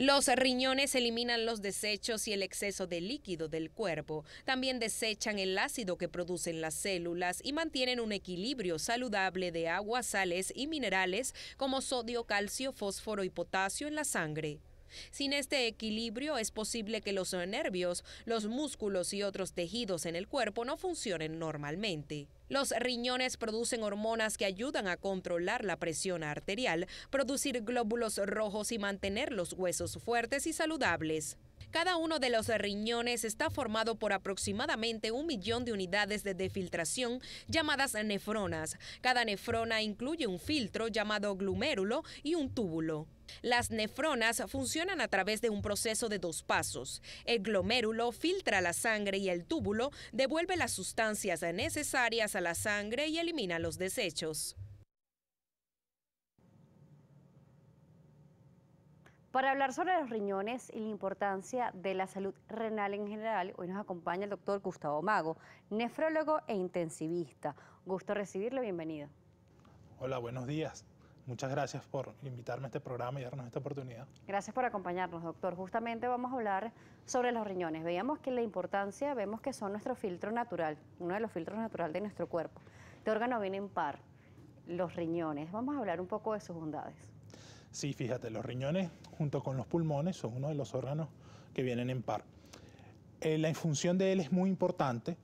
Los riñones eliminan los desechos y el exceso de líquido del cuerpo. También desechan el ácido que producen las células y mantienen un equilibrio saludable de agua, sales y minerales como sodio, calcio, fósforo y potasio en la sangre. Sin este equilibrio es posible que los nervios, los músculos y otros tejidos en el cuerpo no funcionen normalmente. Los riñones producen hormonas que ayudan a controlar la presión arterial, producir glóbulos rojos y mantener los huesos fuertes y saludables. Cada uno de los riñones está formado por aproximadamente un millón de unidades de defiltración llamadas nefronas. Cada nefrona incluye un filtro llamado glomérulo y un túbulo. Las nefronas funcionan a través de un proceso de dos pasos. El glomérulo filtra la sangre y el túbulo devuelve las sustancias necesarias a la sangre y elimina los desechos. Para hablar sobre los riñones y la importancia de la salud renal en general, hoy nos acompaña el doctor Gustavo Mago, nefrólogo e intensivista. Gusto recibirle, bienvenido. Hola, buenos días. Muchas gracias por invitarme a este programa y darnos esta oportunidad. Gracias por acompañarnos, doctor. Justamente vamos a hablar sobre los riñones. Veíamos que la importancia, vemos que son nuestro filtro natural, uno de los filtros naturales de nuestro cuerpo. Este órgano viene en par, los riñones. Vamos a hablar un poco de sus bondades. Sí, fíjate, los riñones junto con los pulmones son uno de los órganos que vienen en par. Eh, la función de él es muy importante,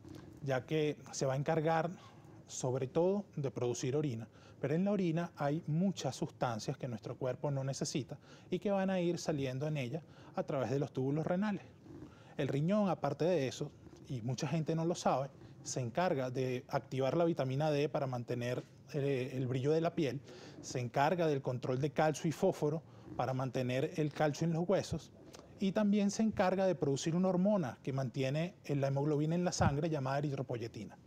ya que se va a encargar sobre todo de producir orina. Pero en la orina hay muchas sustancias que nuestro cuerpo no necesita y que van a ir saliendo en ella a través de los túbulos renales. El riñón, aparte de eso, y mucha gente no lo sabe, se encarga de activar la vitamina D para mantener el brillo de la piel, se encarga del control de calcio y fósforo para mantener el calcio en los huesos y también se encarga de producir una hormona que mantiene la hemoglobina en la sangre llamada eritropoyetina.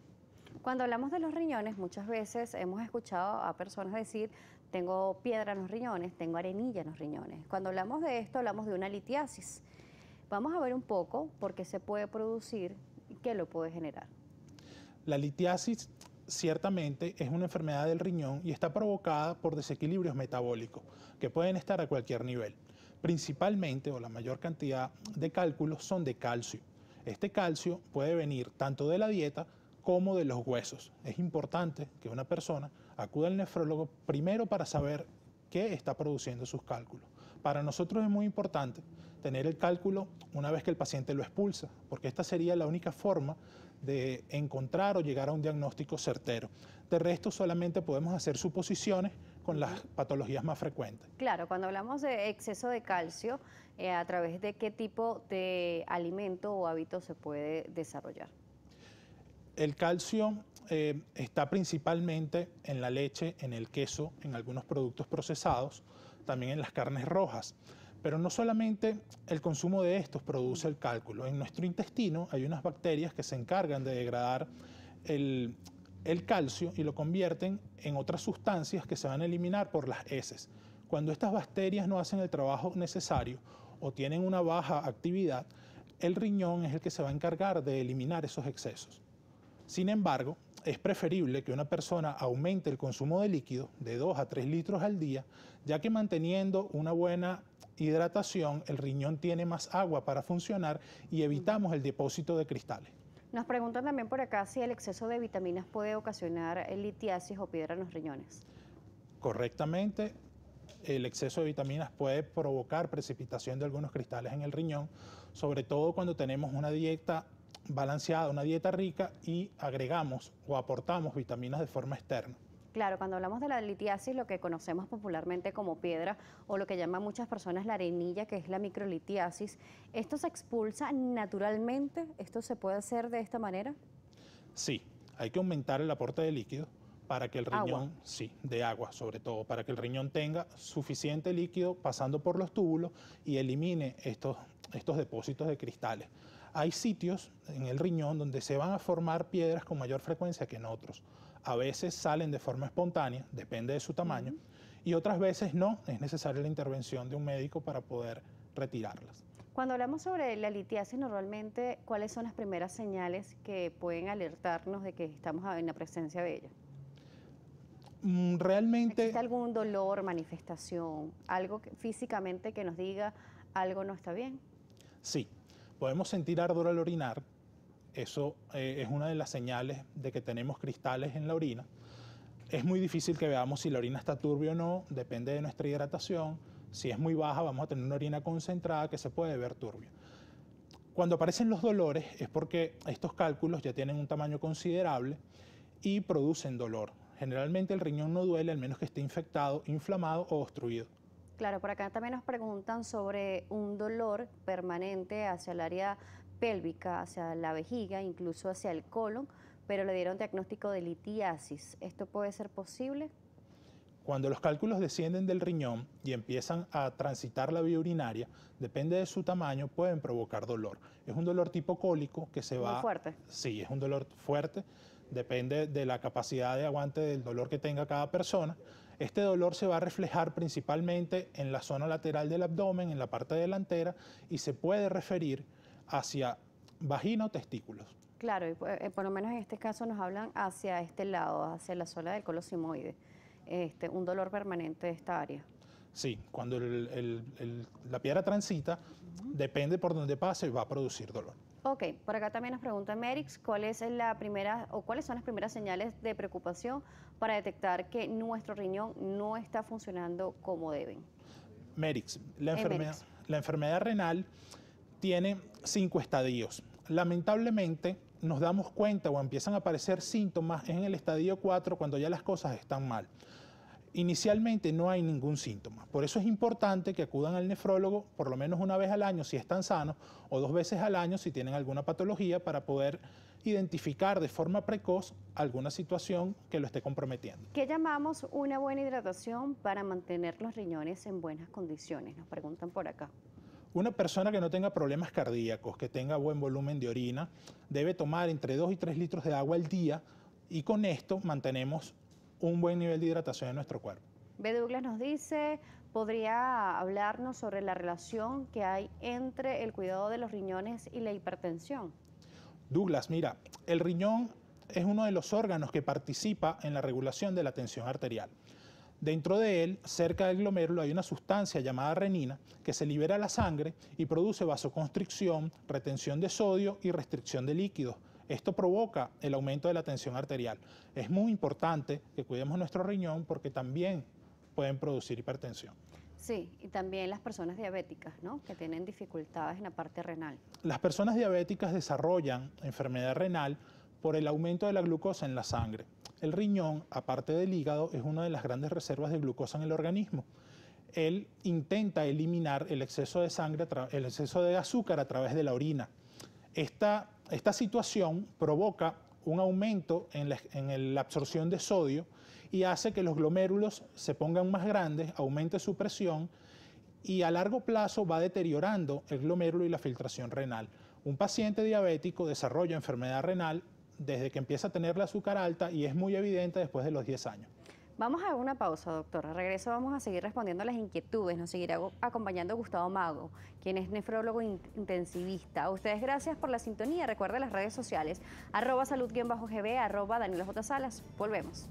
Cuando hablamos de los riñones, muchas veces hemos escuchado a personas decir, tengo piedra en los riñones, tengo arenilla en los riñones. Cuando hablamos de esto, hablamos de una litiasis. Vamos a ver un poco por qué se puede producir y qué lo puede generar. La litiasis ciertamente es una enfermedad del riñón y está provocada por desequilibrios metabólicos que pueden estar a cualquier nivel. Principalmente o la mayor cantidad de cálculos son de calcio. Este calcio puede venir tanto de la dieta como de los huesos. Es importante que una persona acuda al nefrólogo primero para saber qué está produciendo sus cálculos. Para nosotros es muy importante tener el cálculo una vez que el paciente lo expulsa, porque esta sería la única forma de encontrar o llegar a un diagnóstico certero. De resto, solamente podemos hacer suposiciones con las patologías más frecuentes. Claro, cuando hablamos de exceso de calcio, eh, ¿a través de qué tipo de alimento o hábito se puede desarrollar? El calcio eh, está principalmente en la leche, en el queso, en algunos productos procesados, también en las carnes rojas. Pero no solamente el consumo de estos produce el cálculo. En nuestro intestino hay unas bacterias que se encargan de degradar el, el calcio y lo convierten en otras sustancias que se van a eliminar por las heces. Cuando estas bacterias no hacen el trabajo necesario o tienen una baja actividad, el riñón es el que se va a encargar de eliminar esos excesos. Sin embargo, es preferible que una persona aumente el consumo de líquido de 2 a 3 litros al día, ya que manteniendo una buena hidratación el riñón tiene más agua para funcionar y evitamos el depósito de cristales. Nos preguntan también por acá si el exceso de vitaminas puede ocasionar litiasis o piedra en los riñones. Correctamente, el exceso de vitaminas puede provocar precipitación de algunos cristales en el riñón, sobre todo cuando tenemos una dieta balanceada, una dieta rica y agregamos o aportamos vitaminas de forma externa. Claro, cuando hablamos de la litiasis, lo que conocemos popularmente como piedra o lo que llaman muchas personas la arenilla, que es la microlitiasis, ¿esto se expulsa naturalmente? ¿Esto se puede hacer de esta manera? Sí, hay que aumentar el aporte de líquido para que el riñón, sí, de agua sobre todo, para que el riñón tenga suficiente líquido pasando por los túbulos y elimine estos, estos depósitos de cristales. Hay sitios en el riñón donde se van a formar piedras con mayor frecuencia que en otros. A veces salen de forma espontánea, depende de su tamaño, y otras veces no, es necesaria la intervención de un médico para poder retirarlas. Cuando hablamos sobre la litiasis, normalmente, ¿cuáles son las primeras señales que pueden alertarnos de que estamos en la presencia de ella? Mm, realmente. ¿Existe algún dolor, manifestación, algo físicamente que nos diga algo no está bien? Sí, Podemos sentir ardor al orinar, eso eh, es una de las señales de que tenemos cristales en la orina. Es muy difícil que veamos si la orina está turbia o no, depende de nuestra hidratación. Si es muy baja, vamos a tener una orina concentrada que se puede ver turbia. Cuando aparecen los dolores es porque estos cálculos ya tienen un tamaño considerable y producen dolor. Generalmente el riñón no duele al menos que esté infectado, inflamado o obstruido. Claro, por acá también nos preguntan sobre un dolor permanente hacia el área pélvica, hacia la vejiga, incluso hacia el colon, pero le dieron diagnóstico de litiasis. ¿Esto puede ser posible? Cuando los cálculos descienden del riñón y empiezan a transitar la vía urinaria, depende de su tamaño, pueden provocar dolor. Es un dolor tipo cólico que se va... fuerte. Sí, es un dolor fuerte. Depende de la capacidad de aguante del dolor que tenga cada persona este dolor se va a reflejar principalmente en la zona lateral del abdomen, en la parte delantera, y se puede referir hacia vagina o testículos. Claro, y pues, eh, por, lo menos en este caso nos hablan hacia este lado, hacia la zona del colosimoide, este, un dolor permanente de esta área. Sí, cuando la piedra transita, depende por donde pase, va a producir dolor. Ok, por acá también nos pregunta Merix, ¿cuál es la primera, o cuáles son las primeras señales de preocupación para detectar que nuestro riñón no está funcionando como deben? Merix, la, eh, enfermedad, Merix. la enfermedad renal tiene cinco estadios. Lamentablemente nos damos cuenta o empiezan a aparecer síntomas en el estadio 4 cuando ya las cosas están mal inicialmente no hay ningún síntoma. Por eso es importante que acudan al nefrólogo por lo menos una vez al año si están sanos o dos veces al año si tienen alguna patología para poder identificar de forma precoz alguna situación que lo esté comprometiendo. ¿Qué llamamos una buena hidratación para mantener los riñones en buenas condiciones? Nos preguntan por acá. Una persona que no tenga problemas cardíacos, que tenga buen volumen de orina, debe tomar entre 2 y 3 litros de agua al día y con esto mantenemos un buen nivel de hidratación en nuestro cuerpo. B. Douglas nos dice, ¿podría hablarnos sobre la relación que hay entre el cuidado de los riñones y la hipertensión? Douglas, mira, el riñón es uno de los órganos que participa en la regulación de la tensión arterial. Dentro de él, cerca del glomérulo, hay una sustancia llamada renina que se libera a la sangre y produce vasoconstricción, retención de sodio y restricción de líquidos, esto provoca el aumento de la tensión arterial. Es muy importante que cuidemos nuestro riñón porque también pueden producir hipertensión. Sí, y también las personas diabéticas, ¿no? Que tienen dificultades en la parte renal. Las personas diabéticas desarrollan enfermedad renal por el aumento de la glucosa en la sangre. El riñón, aparte del hígado, es una de las grandes reservas de glucosa en el organismo. Él intenta eliminar el exceso de sangre, el exceso de azúcar a través de la orina. Esta esta situación provoca un aumento en la, absorción de sodio y hace que los glomérulos se pongan más grandes, aumente su presión y a largo plazo va deteriorando el glomérulo y la filtración renal. Un paciente diabético desarrolla enfermedad renal desde que empieza a tener la azúcar alta y es muy evidente después de los 10 años. Vamos a una pausa, doctora. Regreso vamos a seguir respondiendo a las inquietudes. Nos seguirá acompañando Gustavo Mago, quien es nefrólogo intensivista. A ustedes gracias por la sintonía. Recuerden las redes sociales, arroba salud-gb, arroba Daniel Salas. Volvemos.